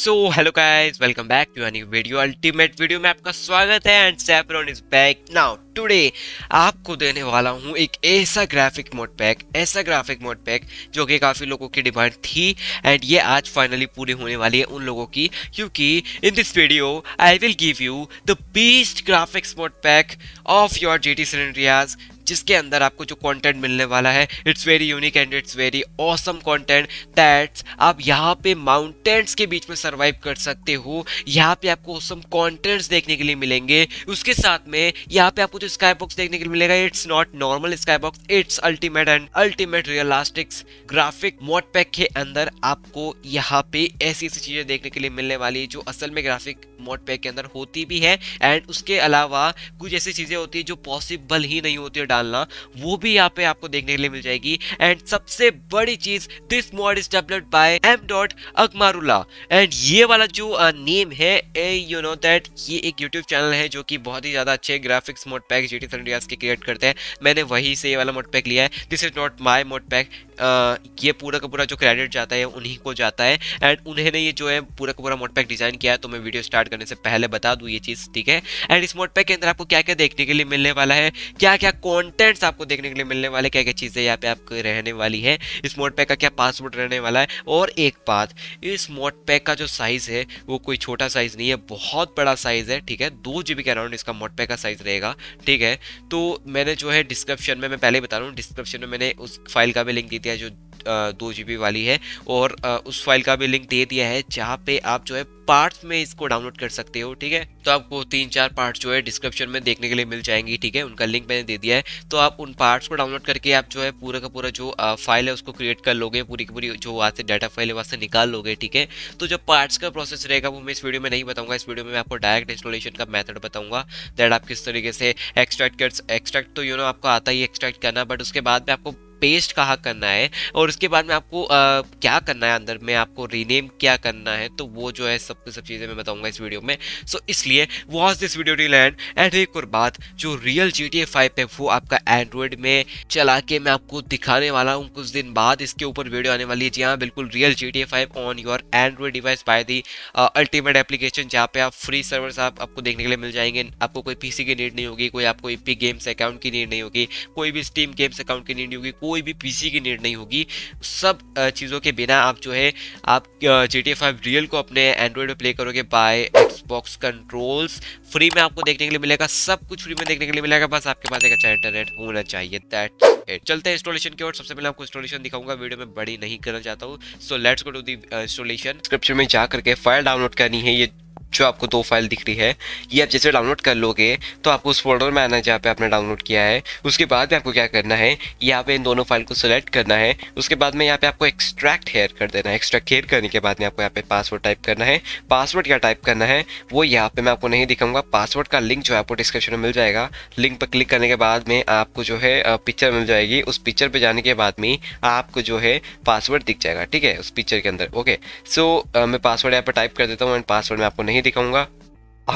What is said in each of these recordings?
so hello guys welcome back to a new video ultimate video में आपका स्वागत है and saffron is back now today आपको देने वाला हूँ एक ऐसा ग्राफिक मोड पैक ऐसा ग्राफिक मोड पैक जो कि काफ़ी लोगों की डिमांड थी एंड ये आज फाइनली पूरी होने वाली है उन लोगों की क्योंकि in this video I will give you the best graphics mod pack of your G T सिलेंड्रियाज जिसके अंदर आपको जो कंटेंट मिलने वाला है it's very unique and it's very awesome content that's आप यहाँ पे माउंटेन्स के बीच में सरवाइव कर सकते हो यहाँ पे आपको ऑसम कंटेंट्स देखने के लिए मिलेंगे उसके साथ में यहाँ पे आपको जो स्काई बॉक्स देखने के लिए मिलेगा it's not normal sky box it's ultimate and ultimate realistics graphic mod pack के अंदर आपको यहाँ पे ऐसी ऐसी चीजें देखने के लिए मिलने वाली है जो असल में ग्राफिक मोड पैक के अंदर होती भी है एंड उसके अलावा कुछ ऐसी चीज़ें होती है जो पॉसिबल ही नहीं होती है डालना वो भी यहाँ पे आपको देखने के लिए मिल जाएगी एंड सबसे बड़ी चीज़ this mod is developed by M dot अकमारुला एंड ये वाला जो नेम है ए यू नो दैट ये एक यूट्यूब चैनल है जो कि बहुत ही ज़्यादा अच्छे graphics mod pack G T के क्रिएट करते हैं मैंने वहीं से ये वाला मोड पैक लिया है this is not my mod pack ये पूरा का पूरा जो क्रेडिट जाता है उन्हीं को जाता है एंड उन्हें ये जो है पूरा का पूरा मोड पैक डिज़ाइन किया है तो मैं वीडियो स्टार्ट करने से पहले बता दूँ ये चीज़ ठीक है एंड इस मोड पैक के अंदर आपको क्या क्या देखने के लिए मिलने वाला है क्या क्या कॉन्टेंट्स आपको देखने के लिए मिलने वाले क्या क्या चीज़ें यहाँ पे आपको रहने वाली है इस मोड पैक का क्या पासवर्ड रहने वाला है और एक बात इस मोड पैक का जो साइज़ है वो कोई छोटा साइज़ नहीं है बहुत बड़ा साइज़ है ठीक है दो जी के अराउंड इसका मोड पैक का साइज़ रहेगा ठीक है तो मैंने जो है डिस्क्रिप्शन में मैं पहले बता रहा हूँ डिस्क्रिप्शन में मैंने उस फाइल का भी लिंक दे दिया जो दो जी वाली है और उस फाइल का भी लिंक दे दिया है जहाँ पे आप जो है पार्ट्स में इसको डाउनलोड कर सकते हो ठीक है तो आपको तीन चार पार्ट्स जो है डिस्क्रिप्शन में देखने के लिए मिल जाएंगी ठीक है उनका लिंक मैंने दे दिया है तो आप उन पार्ट्स को डाउनलोड करके आप जो है पूरा का पूरा जो फाइल है उसको क्रिएट कर लोगे पूरी की पूरी जो वहाँ से डाटा फाइल है वहाँ से निकाल लोगे ठीक है तो जो पार्ट्स का प्रोसेस रहेगा वो मैं इस वीडियो में नहीं बताऊंगा इस वीडियो में मैं आपको डायरेक्ट इंस्टॉलेशन का मैथड बताऊंगा दैट आप किस तरीके से एक्सट्रैक्ट कर एक्सट्रैक्ट तो यू नो आपको आता ही एक्सट्रैक्ट करना बट उसके बाद में आपको पेस्ट कहाँ करना है और उसके बाद में आपको आ, क्या करना है अंदर में आपको रीनेम क्या करना है तो वो जो है सब सब चीज़ें मैं बताऊँगा इस वीडियो में सो so, इसलिए was this video till end end एक और बात जो रियल जी टी फाइव है वो आपका एंड्रॉयड में चला के मैं आपको दिखाने वाला हूँ कुछ दिन बाद इसके ऊपर वीडियो आने वाली है जी हाँ बिल्कुल real G T five on your Android device by the ultimate application जहाँ पे आप फ्री सर्वर्स आप आपको देखने के लिए मिल जाएंगे आपको कोई पीसी की नीड नहीं होगी कोई आपको ईपी गेम्स अकाउंट की नीड नहीं होगी कोई भी स्टीम गेम्स अकाउंट की नीड नहीं होगी कोई भी पीसी की नीड नहीं होगी सब चीज़ों के बिना आप जो है आप जी टी फाइव रियल को अपने एंड्रॉयड में प्ले करोगे बाय एक्सबॉक्स कंट्रोल्स फ्री में आपको देखने के लिए मिलेगा सब कुछ फ्री में देखने के लिए मिलेगा बस आपके पास एक अच्छा इंटरनेट होना चाहिए दैट चलते हैं इंस्टॉलेशन की ओर सबसे पहले आपको इंस्टॉलेशन दिखाऊंगा वीडियो में बड़ी नहीं करना चाहता हूँ so let's go to the installation description में जा करके फाइल डाउनलोड करनी है ये जो आपको दो फाइल दिख रही है ये आप जैसे डाउनलोड कर लोगे तो आपको उस फोल्डर में आना जहाँ पे आपने डाउनलोड किया है उसके बाद में आपको क्या करना है यहाँ पे इन दोनों फाइल को सिलेक्ट करना है उसके बाद में यहाँ पे आपको एक्सट्रैक्ट हेयर कर देना है एक्सट्रैक्ट हेयर करने के बाद में आपको यहाँ पे पासवर्ड टाइप करना है पासवर्ड क्या टाइप करना है वो यहाँ पे मैं आपको नहीं दिखाऊंगा पासवर्ड का लिंक जो है आपको डिस्क्रिप्शन में मिल जाएगा लिंक पर क्लिक करने के बाद में आपको जो है पिक्चर मिल जाएगी उस पिक्चर पर जाने के बाद में आपको जो है पासवर्ड दिख जाएगा ठीक है उस पिक्चर के अंदर ओके सो मैं पासवर्ड यहाँ पर टाइप कर देता हूँ एंड पासवर्ड मैं आपको नहीं नहीं दिखाऊंगा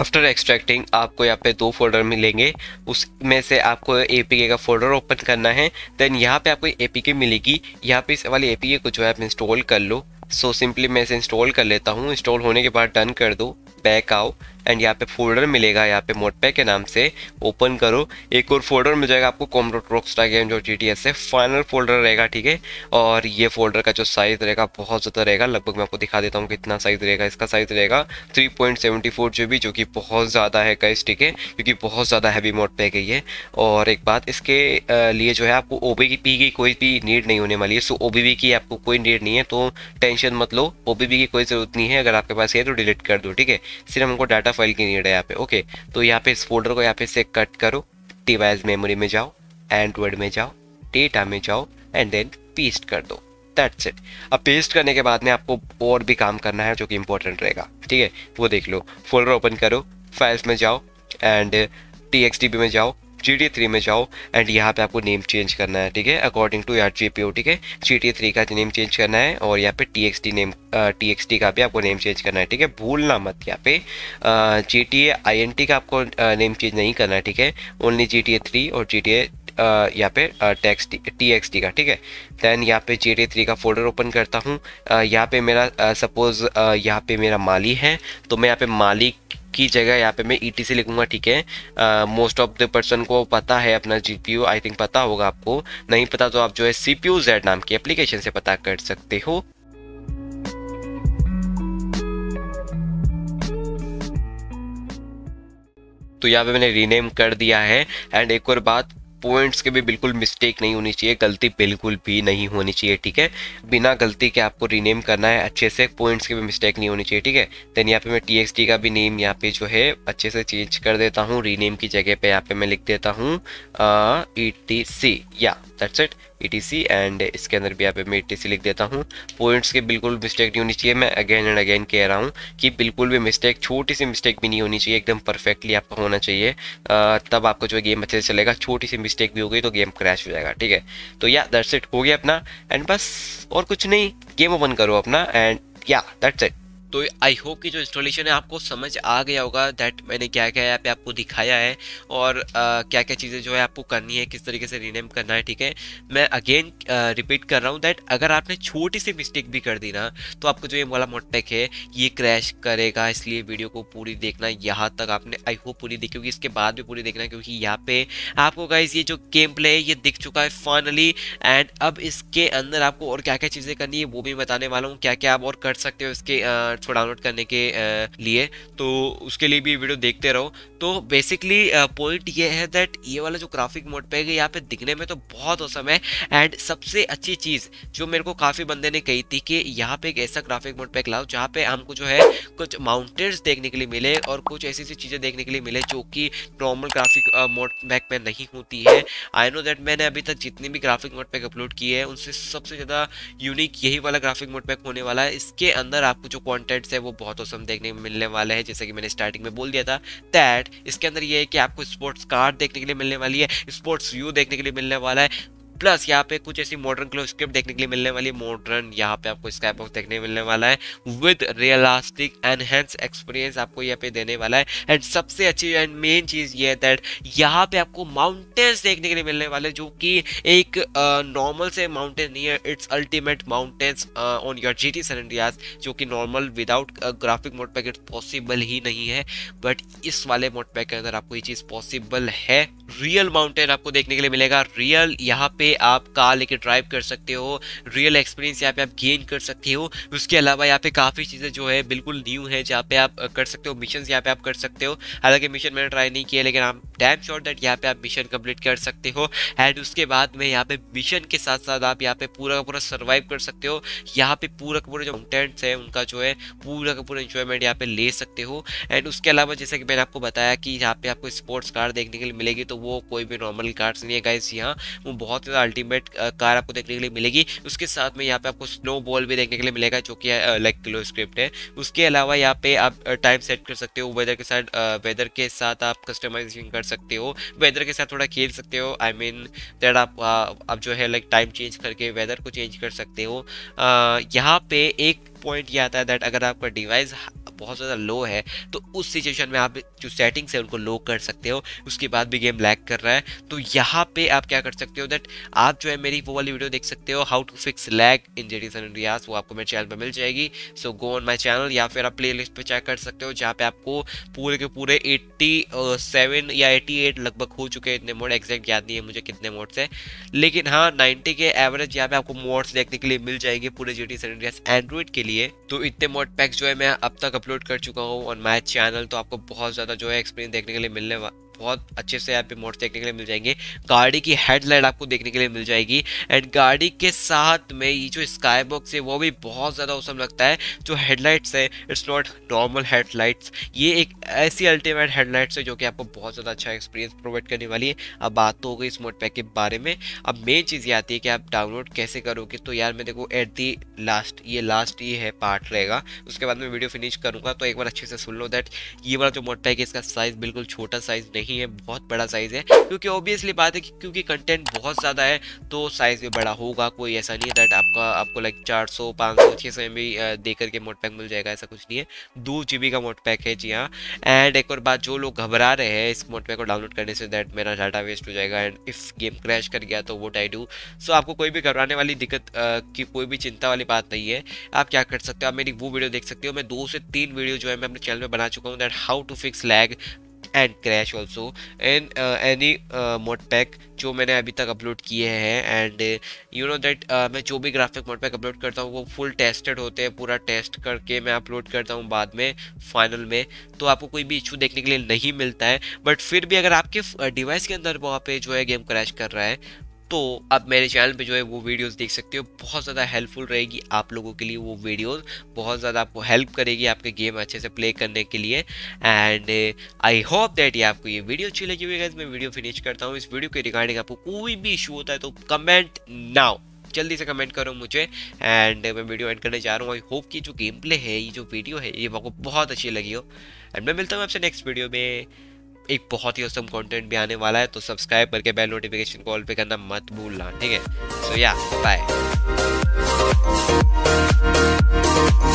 आफ्टर एक्सट्रैक्टिंग आपको यहाँ पे दो फोल्डर मिलेंगे उसमें से आपको ए का फोल्डर ओपन करना है देन यहाँ पे आपको ए मिलेगी यहाँ पे इस वाली ए को जो है आप इंस्टॉल कर लो सो so, सिंपली मैं इसे इंस्टॉल कर लेता हूँ इंस्टॉल होने के बाद डन कर दो बैक आओ एंड यहाँ पे फोल्डर मिलेगा यहाँ पे मोटपे के नाम से ओपन करो एक और फोल्डर मिल जाएगा आपको कॉम्रोट रॉकस्टा गेम जो जी टी है फाइनल फोल्डर रहेगा ठीक है और ये फोल्डर का जो साइज रहेगा बहुत ज़्यादा रहेगा लगभग मैं आपको दिखा देता हूँ कितना साइज रहेगा इसका साइज रहेगा three point seventy four G B जो कि बहुत ज़्यादा है गाइस ठीक है क्योंकि बहुत ज़्यादा हैवी मोट पे गई है और एक बात इसके लिए जो है आपको ओ बी की कोई भी नीड नहीं होने वाली है सो ओ की आपको कोई नीड नहीं है तो टेंशन मत लो ओ की कोई ज़रूरत नहीं है अगर आपके पास है तो डिलीट कर दो ठीक है सिर्फ हमको डाटा फाइल की नीड है यहाँ पे ओके तो यहाँ पे इस फोल्डर को यहाँ पे से कट करो डिवाइस मेमोरी में जाओ एंड्रॉयड में जाओ डेटा में जाओ एंड देन पेस्ट कर दो दैट्स इट अब पेस्ट करने के बाद में आपको और भी काम करना है जो कि इंपॉर्टेंट रहेगा ठीक है वो देख लो फोल्डर ओपन करो फाइल्स में जाओ एंड टी में जाओ जी टी थ्री में जाओ एंड यहाँ पे आपको नेम चेंज करना है ठीक है अकॉर्डिंग टू यार जी पी ओ ठीक है जी टी थ्री का नेम चेंज करना है और यहाँ पे T X T name T X T का भी आपको नेम चेंज करना है ठीक है भूलना मत यहाँ पे G T A I N T का आपको नेम चेंज नहीं करना है ठीक है only G T A three और जी टी ए यहाँ पे टैक्स टी एक्स टी का ठीक है देन यहाँ पे जी टी थ्री का फोल्डर ओपन करता हूँ यहाँ पे मेरा सपोज़ यहाँ पे मेरा माली है तो मैं यहाँ पे मालिक की जगह यहाँ पे मैं ई e लिखूंगा ठीक है मोस्ट ऑफ द पर्सन को पता है अपना जी आई थिंक पता होगा आपको नहीं पता तो आप जो है सी जेड नाम की एप्लीकेशन से पता कर सकते हो तो यहाँ पे मैंने रीनेम कर दिया है एंड एक और बात पॉइंट्स के भी बिल्कुल मिस्टेक नहीं होनी चाहिए गलती बिल्कुल भी नहीं होनी चाहिए ठीक है बिना गलती के आपको रीनेम करना है अच्छे से पॉइंट्स के भी मिस्टेक नहीं होनी चाहिए ठीक है देन यहाँ पे मैं टी का भी नेम यहाँ पे जो है अच्छे से चेंज कर देता हूँ रीनेम की जगह पे यहाँ पे मैं लिख देता हूँ ई टी सी या दैट्स इट ई एंड इसके अंदर भी यहाँ पे मैं ईटीसी लिख देता हूँ पॉइंट्स के बिल्कुल मिस्टेक नहीं होनी चाहिए मैं अगेन एंड अगेन कह रहा हूँ कि बिल्कुल भी मिस्टेक छोटी सी मिस्टेक भी नहीं होनी चाहिए एकदम परफेक्टली आपका होना चाहिए तब आपको जो गेम अच्छे से चलेगा छोटी सी मिस्टेक भी हो गई तो गेम क्रैश हो जाएगा ठीक है तो या दैट्स इट हो गया अपना एंड बस और कुछ नहीं गेम ओपन करो अपना एंड या दैट्स इट तो आई होप कि जो इंस्टॉलेशन है आपको समझ आ गया होगा दैट मैंने क्या क्या यहाँ पे आपको दिखाया है और आ, क्या क्या चीज़ें जो है आपको करनी है किस तरीके से रीनेम करना है ठीक है मैं अगेन रिपीट कर रहा हूँ दैट अगर आपने छोटी सी मिस्टेक भी कर दी ना तो आपको जो ये वाला मोटपैक है ये क्रैश करेगा इसलिए वीडियो को पूरी देखना यहाँ तक आपने आई होप पूरी देखी होगी इसके बाद भी पूरी देखना क्योंकि यहाँ पे आपको गाइज ये जो गेम प्ले है ये दिख चुका है फाइनली एंड अब इसके अंदर आपको और क्या क्या चीज़ें करनी है वो भी बताने वाला हूँ क्या क्या आप और कर सकते हो इसके को डाउनलोड करने के लिए तो उसके लिए भी वीडियो देखते रहो तो बेसिकली पॉइंट ये है दैट ये वाला जो ग्राफिक मोड पे है यहाँ पे दिखने में तो बहुत औसम है एंड सबसे अच्छी चीज़ जो मेरे को काफ़ी बंदे ने कही थी कि यहाँ पे एक ऐसा ग्राफिक मोड पैक लाओ जहाँ पे हमको जो है कुछ माउंटेन्स देखने के लिए मिले और कुछ ऐसी ऐसी चीज़ें देखने के लिए मिले जो कि नॉर्मल ग्राफिक मोड पैक में नहीं होती है आई नो दैट मैंने अभी तक जितनी भी ग्राफिक मोड पैक अपलोड किए हैं उनसे सबसे ज़्यादा यूनिक यही वाला ग्राफिक मोड पैक होने वाला है इसके अंदर आपको जो क्वान कंटेंट्स है वो बहुत औसम देखने में मिलने वाले हैं जैसे कि मैंने स्टार्टिंग में बोल दिया था दैट इसके अंदर ये है कि आपको स्पोर्ट्स कार्ड देखने के लिए मिलने वाली है स्पोर्ट्स व्यू देखने के लिए मिलने वाला है प्लस यहाँ पे कुछ ऐसी मॉडर्न ग्लो स्क्रिप्ट देखने के लिए मिलने वाली मॉडर्न यहाँ पे आपको स्काई बॉक्स देखने मिलने वाला है विद रियलास्टिक एनहेंस एक्सपीरियंस आपको यहाँ पे देने वाला है एंड सबसे अच्छी एंड मेन चीज़ ये है दैट यहाँ पे आपको माउंटेन्स देखने के लिए मिलने वाले जो कि एक नॉर्मल से माउंटेन नहीं है it's ultimate mountains on your G T San Andreas जो कि normal without graphic mod packet possible ही नहीं है बट इस वाले मोड पैक के अंदर आपको ये चीज़ पॉसिबल है रियल माउंटेन आपको देखने के लिए मिलेगा रियल यहाँ पे आप कार लेके ड्राइव कर सकते हो रियल एक्सपीरियंस यहाँ पे आप गेन कर सकते हो उसके अलावा यहाँ पे काफ़ी चीज़ें जो है बिल्कुल न्यू है जहाँ पे आप कर सकते हो मिशन यहाँ पे आप कर सकते हो हालांकि मिशन मैंने ट्राई नहीं किया लेकिन आप डैम श्योर डेट यहाँ पे आप मिशन कम्प्लीट कर सकते हो एंड उसके बाद में यहाँ पे मिशन के साथ साथ आप यहाँ पे पूरा का पूरा सर्वाइव कर सकते हो यहाँ पे पूरा का पूरा जो कंटेंट्स है उनका जो है पूरा का पूरा इंजॉयमेंट यहाँ पे ले सकते हो एंड उसके अलावा जैसे कि मैंने आपको बताया कि यहाँ पे आपको स्पोर्ट्स कार देखने के लिए मिलेगी तो वो कोई भी नॉर्मल कार्स नहीं है गाइस यहाँ वो बहुत अल्टीमेट कार आपको देखने के लिए मिलेगी उसके साथ में यहाँ पे आपको स्नो बॉल भी देखने के लिए मिलेगा जो कि लाइक क्लो स्क्रिप्ट है उसके अलावा यहाँ पे आप टाइम सेट कर सकते हो वेदर के साथ वेदर के साथ आप कस्टमाइजेशन कर सकते हो वेदर के साथ थोड़ा खेल सकते हो आई मीन दैट आप आप जो है लाइक टाइम चेंज करके वेदर को चेंज कर सकते हो यहाँ पे एक पॉइंट ये आता है दैट अगर आपका डिवाइस बहुत ज़्यादा लो है तो उस सिचुएशन में आप जो सेटिंग्स से है उनको लो कर सकते हो उसके बाद भी गेम लैक कर रहा है तो यहाँ पे आप क्या कर सकते हो दैट आप जो है मेरी वो वाली वीडियो देख सकते हो how to fix lag in जेडिसन रियाज वो आपको मेरे चैनल पर मिल जाएगी सो गो ऑन माई चैनल या फिर आप प्ले लिस्ट चेक कर सकते हो जहाँ पर आपको पूरे के पूरे एट्टी uh, या एट्टी लगभग हो चुके हैं इतने मोड एग्जैक्ट याद नहीं है मुझे कितने मोड्स हैं लेकिन हाँ नाइन्टी के एवरेज यहाँ पे आपको मोड्स देखने के लिए मिल जाएंगे पूरे जी टी एंड्रॉइड के लिए तो इतने मोड पैक्स जो है मैं अब तक अपलोड कर चुका हूँ ऑन माई चैनल तो आपको बहुत ज़्यादा जो है एक्सपीरियंस देखने के लिए मिलने बहुत अच्छे से यहाँ पे मोड्स देखने के लिए मिल जाएंगे गाड़ी की हेडलाइट आपको देखने के लिए मिल जाएगी एंड गाड़ी के साथ में ये जो स्काई बॉक्स है वो भी बहुत ज़्यादा उसम लगता है जो हेडलाइट्स है इट्स नॉट नॉर्मल हेडलाइट्स ये एक ऐसी अल्टीमेट हेडलाइट्स है जो कि आपको बहुत ज़्यादा अच्छा एक्सपीरियंस प्रोवाइड करने वाली है अब बात तो हो गई इस मोड पैक के बारे में अब मेन चीज़ ये आती है कि आप डाउनलोड कैसे करोगे तो यार मैं देखो एट दी लास्ट ये लास्ट ये है पार्ट रहेगा उसके बाद मैं वीडियो फिनिश करूँगा तो एक बार अच्छे से सुन लो दैट ये वाला जो मोड पैक है इसका साइज़ बिल्कुल छोटा साइज़ नहीं नहीं है बहुत बड़ा साइज़ है क्योंकि ऑब्वियसली बात है कि क्योंकि कंटेंट बहुत ज़्यादा है तो साइज़ भी बड़ा होगा कोई ऐसा नहीं है दैट आपका आपको लाइक चार सौ पाँच सौ छः सौ एम बी दे करके मोट पैक मिल जाएगा ऐसा कुछ नहीं है दो जी बी का मोट पैक है जी हाँ एंड एक और बात जो लोग घबरा रहे हैं इस मोट पैक को डाउनलोड करने से दैट मेरा डाटा वेस्ट हो जाएगा एंड इफ़ गेम क्रैश कर गया तो वोट आई डू सो आपको कोई भी घबराने वाली दिक्कत की कोई भी चिंता वाली बात नहीं है आप क्या कर सकते हो आप मेरी वो वीडियो देख सकते हो मैं दो से तीन वीडियो जो है मैं अपने चैनल में बना चुका हूँ that how to fix lag and crash also and any mod pack जो मैंने अभी तक अपलोड किए हैं एंड यू नो दैट मैं जो भी ग्राफिक मोड पैक अपलोड करता हूँ वो फुल टेस्टेड होते हैं पूरा टेस्ट करके मैं अपलोड करता हूँ बाद में फाइनल में तो आपको कोई भी इशू देखने के लिए नहीं मिलता है बट फिर भी अगर आपके डिवाइस uh, के अंदर वहाँ पर जो है गेम क्रैश कर रहा है तो आप मेरे चैनल पे जो है वो वीडियोस देख सकते हो बहुत ज़्यादा हेल्पफुल रहेगी आप लोगों के लिए वो वीडियोस बहुत ज़्यादा आपको हेल्प करेगी आपके गेम अच्छे से प्ले करने के लिए एंड आई होप दैट ये आपको ये वीडियो अच्छी लगी हुई है मैं वीडियो फिनिश करता हूँ इस वीडियो के रिगार्डिंग आपको कोई भी इशू होता है तो कमेंट नाउ जल्दी से कमेंट करो मुझे एंड uh, मैं वीडियो एंड करने जा रहा हूँ आई होप कि जो गेम प्ले है ये जो वीडियो है ये आपको बहुत अच्छी लगी हो एंड मैं मिलता हूँ आपसे नेक्स्ट वीडियो में एक बहुत ही औसम कंटेंट भी आने वाला है तो सब्सक्राइब करके बेल नोटिफिकेशन कॉल पे करना मत भूलना ठीक है सो या बाय